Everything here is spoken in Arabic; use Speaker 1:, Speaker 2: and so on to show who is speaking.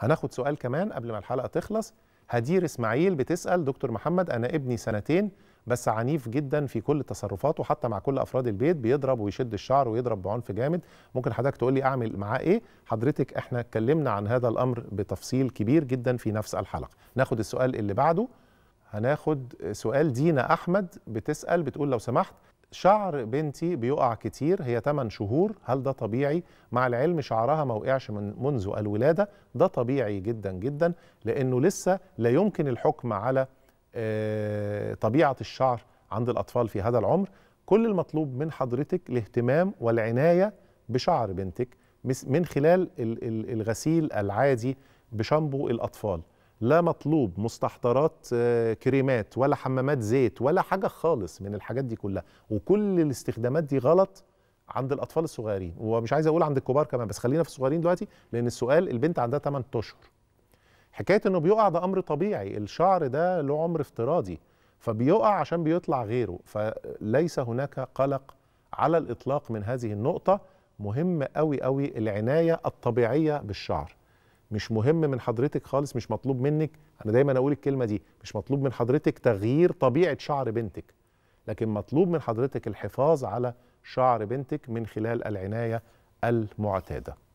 Speaker 1: هناخد سؤال كمان قبل ما الحلقه تخلص هدير اسماعيل بتسال دكتور محمد انا ابني سنتين بس عنيف جدا في كل تصرفاته حتى مع كل افراد البيت بيضرب ويشد الشعر ويضرب بعنف جامد ممكن حضرتك تقول لي اعمل معاه ايه حضرتك احنا اتكلمنا عن هذا الامر بتفصيل كبير جدا في نفس الحلقه ناخد السؤال اللي بعده هناخد سؤال دينا احمد بتسال بتقول لو سمحت شعر بنتي بيقع كتير هي 8 شهور هل ده طبيعي مع العلم شعرها ما وقعش من منذ الولاده ده طبيعي جدا جدا لانه لسه لا يمكن الحكم على آه، طبيعه الشعر عند الاطفال في هذا العمر كل المطلوب من حضرتك الاهتمام والعنايه بشعر بنتك من خلال الغسيل العادي بشامبو الاطفال لا مطلوب مستحضرات آه، كريمات ولا حمامات زيت ولا حاجه خالص من الحاجات دي كلها وكل الاستخدامات دي غلط عند الاطفال الصغيرين ومش عايز اقول عند الكبار كمان بس خلينا في الصغيرين دلوقتي لان السؤال البنت عندها 8 اشهر حكايه انه بيقع ده امر طبيعي الشعر ده له عمر افتراضي فبيقع عشان بيطلع غيره فليس هناك قلق على الاطلاق من هذه النقطه مهم قوي قوي العنايه الطبيعيه بالشعر مش مهم من حضرتك خالص مش مطلوب منك انا دايما اقول الكلمه دي مش مطلوب من حضرتك تغيير طبيعه شعر بنتك لكن مطلوب من حضرتك الحفاظ على شعر بنتك من خلال العنايه المعتاده